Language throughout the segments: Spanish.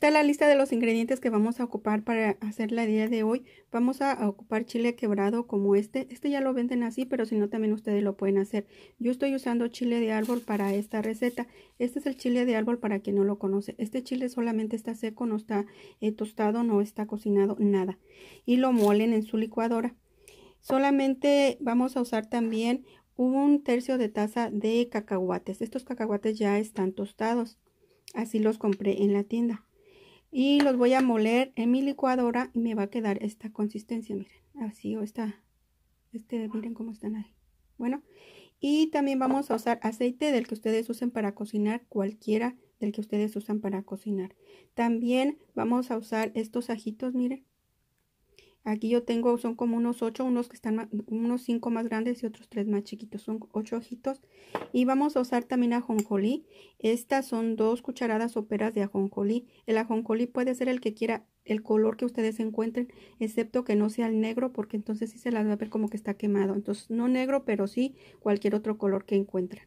está la lista de los ingredientes que vamos a ocupar para hacer la día de hoy. Vamos a ocupar chile quebrado como este. Este ya lo venden así, pero si no también ustedes lo pueden hacer. Yo estoy usando chile de árbol para esta receta. Este es el chile de árbol para quien no lo conoce. Este chile solamente está seco, no está eh, tostado, no está cocinado, nada. Y lo molen en su licuadora. Solamente vamos a usar también un tercio de taza de cacahuates. Estos cacahuates ya están tostados. Así los compré en la tienda y los voy a moler en mi licuadora y me va a quedar esta consistencia, miren, así o esta, este, miren cómo están ahí, bueno, y también vamos a usar aceite del que ustedes usen para cocinar, cualquiera del que ustedes usan para cocinar, también vamos a usar estos ajitos, miren, Aquí yo tengo, son como unos 8, unos que están, unos 5 más grandes y otros 3 más chiquitos, son 8 ojitos. Y vamos a usar también ajonjolí. Estas son dos cucharadas soperas de ajonjolí. El ajonjolí puede ser el que quiera, el color que ustedes encuentren, excepto que no sea el negro, porque entonces sí se las va a ver como que está quemado. Entonces, no negro, pero sí cualquier otro color que encuentren.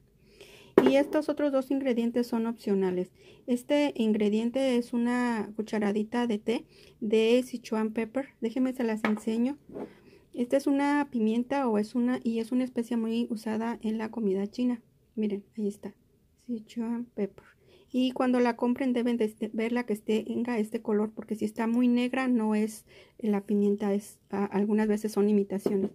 Y estos otros dos ingredientes son opcionales. Este ingrediente es una cucharadita de té de Sichuan pepper. Déjenme se las enseño. Esta es una pimienta o es una y es una especie muy usada en la comida china. Miren, ahí está. Sichuan pepper. Y cuando la compren deben este, verla que esté, tenga este color porque si está muy negra no es la pimienta, algunas veces son imitaciones.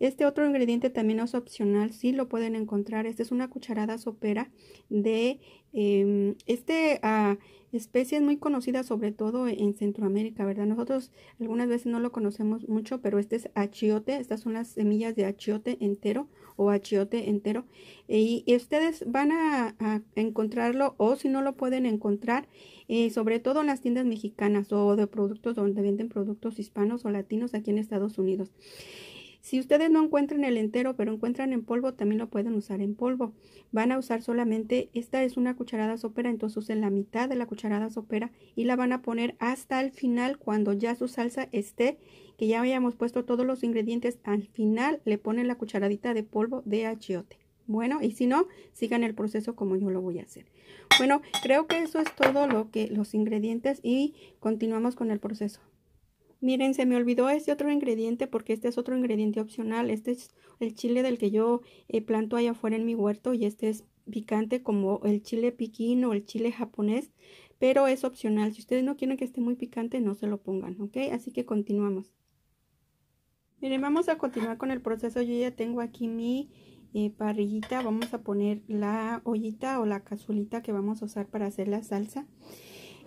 Este otro ingrediente también es opcional, si sí lo pueden encontrar. Esta es una cucharada sopera de em, esta ah, especie es muy conocida sobre todo en Centroamérica, ¿verdad? Nosotros algunas veces no lo conocemos mucho, pero este es achiote, estas son las semillas de achiote entero o achiote entero. Y, ustedes van a, encontrarlo o si no lo pueden encontrar, eh, sobre todo en las tiendas mexicanas o de productos donde venden productos hispanos o latinos aquí en Estados Unidos. Si ustedes no encuentran el entero, pero encuentran en polvo, también lo pueden usar en polvo. Van a usar solamente, esta es una cucharada sopera, entonces usen la mitad de la cucharada sopera y la van a poner hasta el final cuando ya su salsa esté, que ya hayamos puesto todos los ingredientes, al final le ponen la cucharadita de polvo de achiote. Bueno, y si no, sigan el proceso como yo lo voy a hacer. Bueno, creo que eso es todo lo que los ingredientes y continuamos con el proceso. Miren, se me olvidó este otro ingrediente porque este es otro ingrediente opcional. Este es el chile del que yo eh, planto allá afuera en mi huerto y este es picante como el chile piquín o el chile japonés, pero es opcional. Si ustedes no quieren que esté muy picante, no se lo pongan, ¿ok? Así que continuamos. Miren, vamos a continuar con el proceso. Yo ya tengo aquí mi eh, parrillita. Vamos a poner la ollita o la cazulita que vamos a usar para hacer la salsa.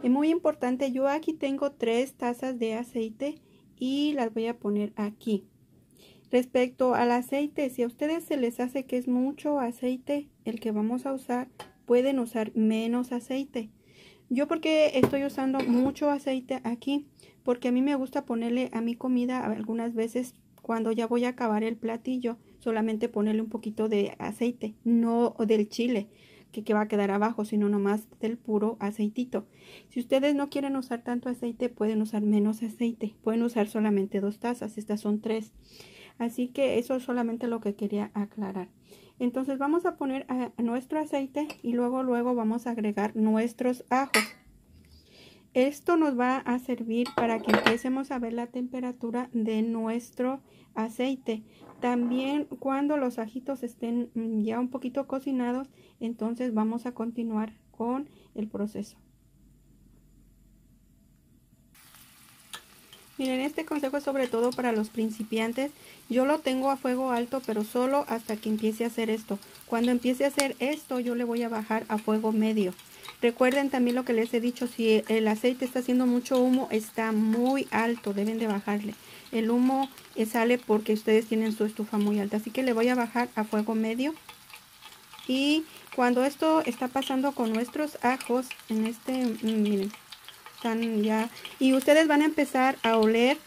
Es muy importante, yo aquí tengo tres tazas de aceite y las voy a poner aquí. Respecto al aceite, si a ustedes se les hace que es mucho aceite el que vamos a usar, pueden usar menos aceite. Yo porque estoy usando mucho aceite aquí, porque a mí me gusta ponerle a mi comida algunas veces cuando ya voy a acabar el platillo, solamente ponerle un poquito de aceite, no del chile, que, va a quedar abajo, sino nomás del puro aceitito. Si ustedes no quieren usar tanto aceite, pueden usar menos aceite. Pueden usar solamente dos tazas, estas son tres. Así que eso es solamente lo que quería aclarar. Entonces vamos a poner nuestro aceite y luego luego vamos a agregar nuestros ajos. Esto nos va a servir para que empecemos a ver la temperatura de nuestro aceite. También cuando los ajitos estén mm, ya un poquito cocinados, entonces vamos a continuar con el proceso. Miren, este consejo es sobre todo para los principiantes. Yo lo tengo a fuego alto, pero solo hasta que empiece a hacer esto. Cuando empiece a hacer esto, yo le voy a bajar a fuego medio. Recuerden también lo que les he dicho, si el aceite está haciendo mucho humo, está muy alto, deben de bajarle el humo sale porque ustedes tienen su estufa muy alta. Así que le voy a bajar a fuego medio. Y cuando esto está pasando con nuestros ajos, en este, mm, miren, están ya. Y ustedes van a empezar a oler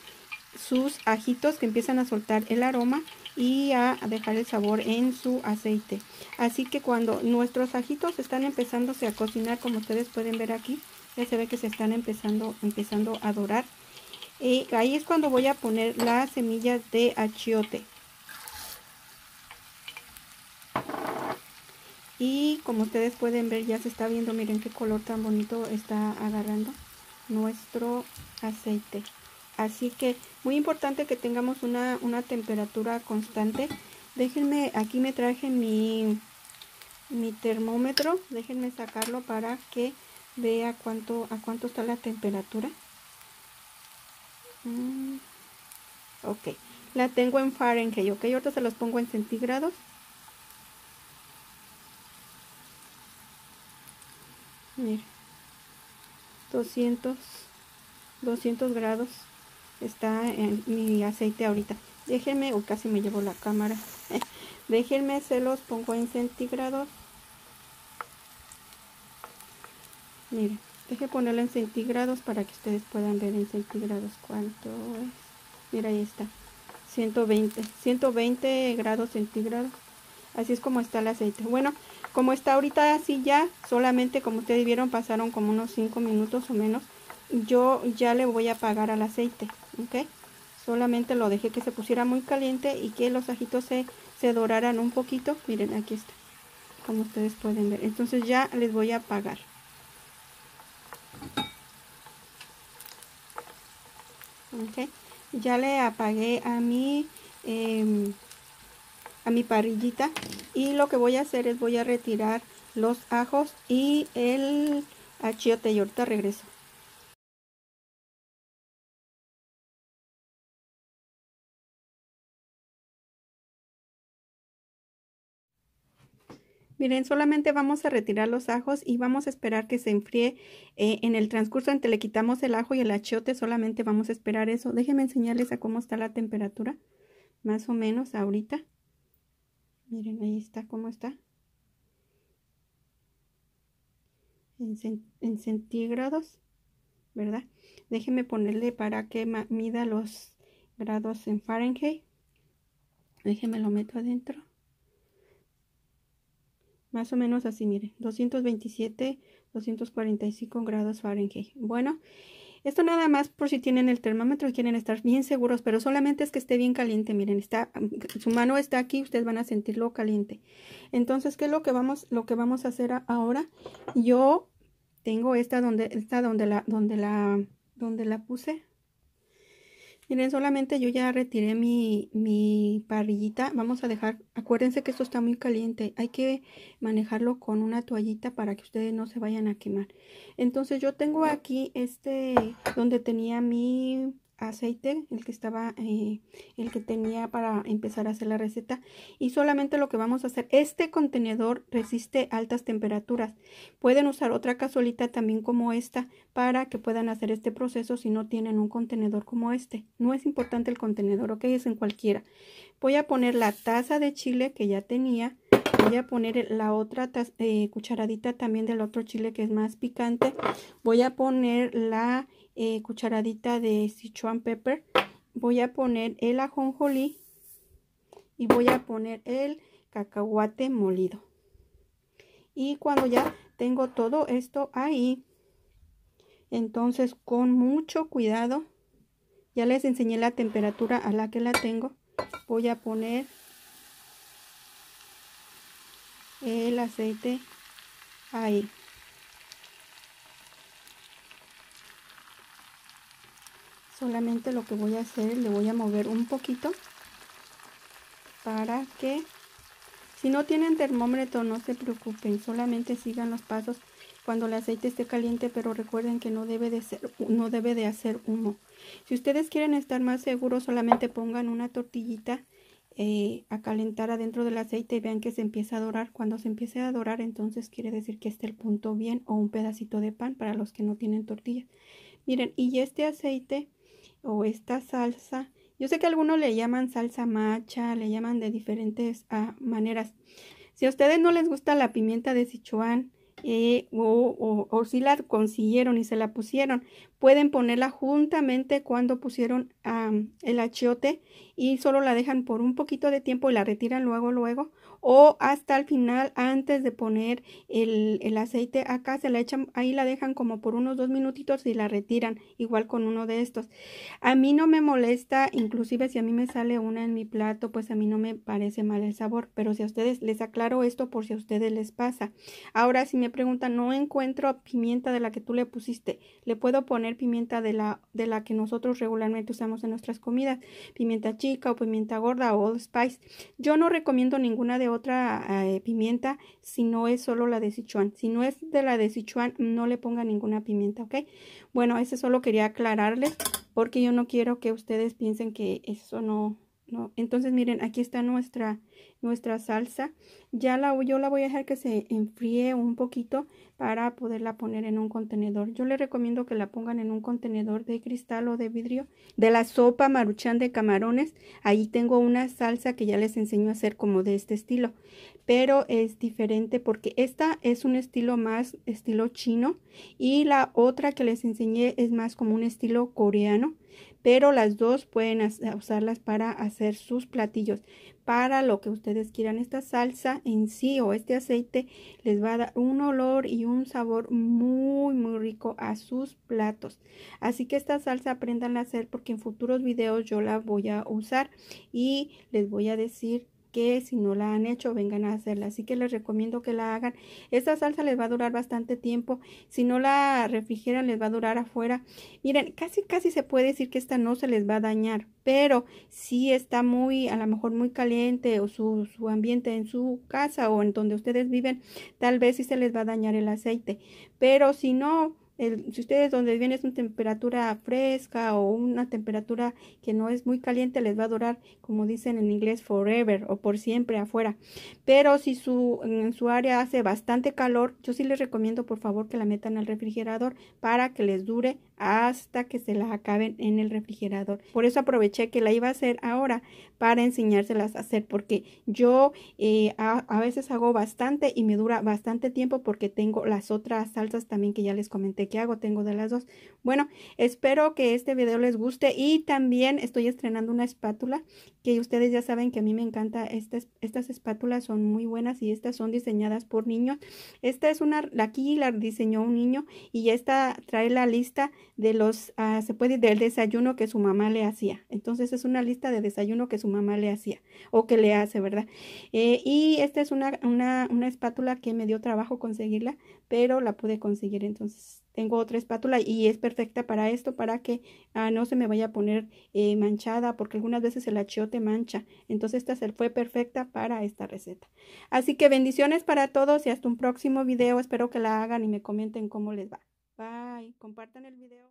sus ajitos que empiezan a soltar el aroma y a dejar el sabor en su aceite. Así que cuando nuestros ajitos están empezándose a cocinar, como ustedes pueden ver aquí, ya se ve que se están empezando, empezando a dorar y ahí es cuando voy a poner las semillas de achiote y como ustedes pueden ver ya se está viendo miren qué color tan bonito está agarrando nuestro aceite así que muy importante que tengamos una, una temperatura constante déjenme aquí me traje mi mi termómetro déjenme sacarlo para que vea cuánto a cuánto está la temperatura Mm, ok, la tengo en Fahrenheit, ok, ahorita se los pongo en centígrados. Mira, 200, 200 grados está en mi aceite ahorita. Déjenme, o casi me llevo la cámara. Déjenme, se los pongo en centígrados. Miren. Deje ponerlo en centígrados para que ustedes puedan ver en centígrados cuánto es. Mira, ahí está. 120, 120 grados centígrados. Así es como está el aceite. Bueno, como está ahorita así ya, solamente como ustedes vieron, pasaron como unos 5 minutos o menos. Yo ya le voy a apagar al aceite, ¿ok? Solamente lo dejé que se pusiera muy caliente y que los ajitos se, se doraran un poquito. Miren, aquí está, como ustedes pueden ver. Entonces ya les voy a apagar. Ya le apagué a mi, em, a mi parrillita. Y lo que voy a hacer es voy a retirar los ajos y el achiote. Y ahorita regreso. Miren, solamente vamos a retirar los ajos y vamos a esperar que se enfríe eh, en el transcurso entre le quitamos el ajo y el achiote, solamente vamos a esperar eso. Déjenme enseñarles a cómo está la temperatura, más o menos ahorita. Miren, ahí está, cómo está. En, en centígrados, ¿verdad? Déjenme ponerle para que mida los grados en Fahrenheit. Déjenme lo meto adentro más o menos así, miren, 227, 245 grados Fahrenheit. Bueno, esto nada más por si tienen el termómetro y quieren estar bien seguros, pero solamente es que esté bien caliente. Miren, está, su mano está aquí, ustedes van a sentirlo caliente. Entonces, ¿qué es lo que vamos, lo que vamos a hacer ahora? Yo tengo esta donde, donde la, donde la, donde la puse, Miren, solamente yo ya retiré mi, mi, parrillita. Vamos a dejar, acuérdense que esto está muy caliente. Hay que manejarlo con una toallita para que ustedes no se vayan a quemar. Entonces yo tengo aquí este, donde tenía mi aceite, el que estaba, eh, el que tenía para empezar a hacer la receta. Y solamente lo que vamos a hacer, este contenedor resiste altas temperaturas. Pueden usar otra cazuelita también como esta para que puedan hacer este proceso si no tienen un contenedor como este. No es importante el contenedor, ok, es en cualquiera. Voy a poner la taza de chile que ya tenía voy a poner la otra eh, cucharadita también del otro chile que es más picante. Voy a poner la eh, cucharadita de Sichuan Pepper. Voy a poner el ajonjolí. Y voy a poner el cacahuate molido. Y cuando ya tengo todo esto ahí, entonces con mucho cuidado, ya les enseñé la temperatura a la que la tengo. Voy a poner el aceite ahí solamente lo que voy a hacer le voy a mover un poquito para que si no tienen termómetro no se preocupen solamente sigan los pasos cuando el aceite esté caliente pero recuerden que no debe de ser no debe de hacer humo si ustedes quieren estar más seguros solamente pongan una tortillita eh, a calentar adentro del aceite y vean que se empieza a dorar. Cuando se empiece a dorar, entonces quiere decir que está el punto bien o un pedacito de pan para los que no tienen tortilla. Miren, y este aceite o esta salsa, yo sé que algunos le llaman salsa macha, le llaman de diferentes ah, maneras. Si a ustedes no les gusta la pimienta de Sichuan, eh, o, o, si la consiguieron y se la pusieron. Pueden ponerla juntamente cuando pusieron el achiote y solo la dejan por un poquito de tiempo y la retiran luego, luego o hasta el final antes de poner el, aceite acá se la echan ahí la dejan como por unos dos minutitos y la retiran igual con uno de estos a mí no me molesta inclusive si a mí me sale una en mi plato pues a mí no me parece mal el sabor pero si a ustedes les aclaro esto por si a ustedes les pasa ahora si me preguntan no encuentro pimienta de la que tú le pusiste le puedo poner pimienta de la de la que nosotros regularmente usamos en nuestras comidas pimienta chica o pimienta gorda o allspice spice yo no recomiendo ninguna de otra eh, pimienta si no es solo la de Sichuan. Si no es de la de Sichuan, no le ponga ninguna pimienta, ¿ok? Bueno, ese solo quería aclararles porque yo no quiero que ustedes piensen que eso no, entonces, miren, aquí está nuestra, nuestra salsa. Ya la, yo la voy a dejar que se enfríe un poquito para poderla poner en un contenedor. Yo les recomiendo que la pongan en un contenedor de cristal o de vidrio. De la sopa maruchan de camarones, ahí tengo una salsa que ya les enseño a hacer como de este estilo. Pero es diferente porque esta es un estilo más estilo chino y la otra que les enseñé es más como un estilo coreano pero las dos pueden usarlas para hacer sus platillos. Para lo que ustedes quieran, esta salsa en sí o este aceite les va a dar un olor y un sabor muy, muy rico a sus platos. Así que esta salsa aprendan a hacer porque en futuros videos yo la voy a usar y les voy a decir que si no la han hecho, vengan a hacerla. Así que les recomiendo que la hagan. Esta salsa les va a durar bastante tiempo. Si no la refrigeran, les va a durar afuera. Miren, casi casi se puede decir que esta no se les va a dañar, pero si está muy, a lo mejor muy caliente o su, su ambiente en su casa o en donde ustedes viven, tal vez sí se les va a dañar el aceite. Pero si no, si ustedes donde viene es una temperatura fresca o una temperatura que no es muy caliente, les va a durar, como dicen en inglés, forever o por siempre afuera. Pero si su, en su área hace bastante calor, yo sí les recomiendo por favor que la metan al refrigerador para que les dure hasta que se las acaben en el refrigerador. Por eso aproveché que la iba a hacer ahora para enseñárselas a hacer porque yo eh, a, veces hago bastante y me dura bastante tiempo porque tengo las otras salsas también que ya les comenté que hago, tengo de las dos. Bueno, espero que este video les guste y también estoy estrenando una espátula que ustedes ya saben que a mí me encanta. Estas, estas espátulas son muy buenas y estas son diseñadas por niños. Esta es una, aquí la diseñó un niño y esta trae la lista de los, ah, se puede, del desayuno que su mamá le hacía. Entonces es una lista de desayuno que su mamá le hacía o que le hace, ¿verdad? Eh, y esta es una, una, espátula que me dio trabajo conseguirla, pero la pude conseguir. Entonces tengo otra espátula y es perfecta para esto, para que ah, no se me vaya a poner eh, manchada, porque algunas veces el achiote mancha. Entonces esta fue perfecta para esta receta. Así que bendiciones para todos y hasta un próximo video. Espero que la hagan y me comenten cómo les va. Bye, compartan el video.